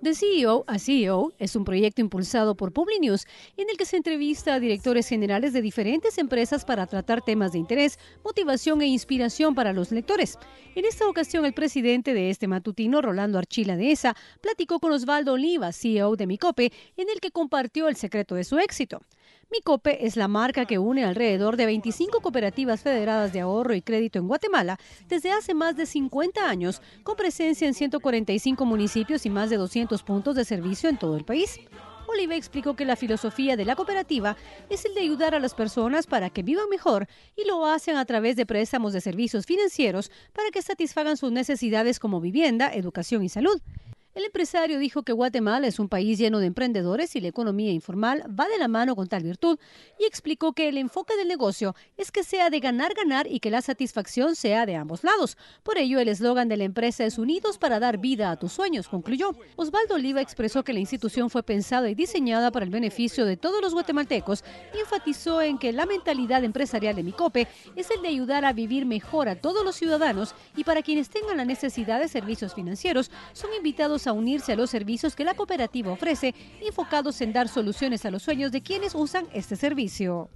De CEO a CEO es un proyecto impulsado por Publinews en el que se entrevista a directores generales de diferentes empresas para tratar temas de interés, motivación e inspiración para los lectores. En esta ocasión, el presidente de este matutino, Rolando Archila de ESA, platicó con Osvaldo Oliva, CEO de Micope, en el que compartió el secreto de su éxito. Micope es la marca que une alrededor de 25 cooperativas federadas de ahorro y crédito en Guatemala desde hace más de 50 años, con presencia en 145 municipios y más de 200 puntos de servicio en todo el país. Olive explicó que la filosofía de la cooperativa es el de ayudar a las personas para que vivan mejor y lo hacen a través de préstamos de servicios financieros para que satisfagan sus necesidades como vivienda, educación y salud. El empresario dijo que Guatemala es un país lleno de emprendedores y la economía informal va de la mano con tal virtud y explicó que el enfoque del negocio es que sea de ganar, ganar y que la satisfacción sea de ambos lados. Por ello, el eslogan de la empresa es Unidos para dar vida a tus sueños, concluyó. Osvaldo Oliva expresó que la institución fue pensada y diseñada para el beneficio de todos los guatemaltecos y enfatizó en que la mentalidad empresarial de Micope es el de ayudar a vivir mejor a todos los ciudadanos y para quienes tengan la necesidad de servicios financieros son invitados a unirse a los servicios que la cooperativa ofrece, enfocados en dar soluciones a los sueños de quienes usan este servicio.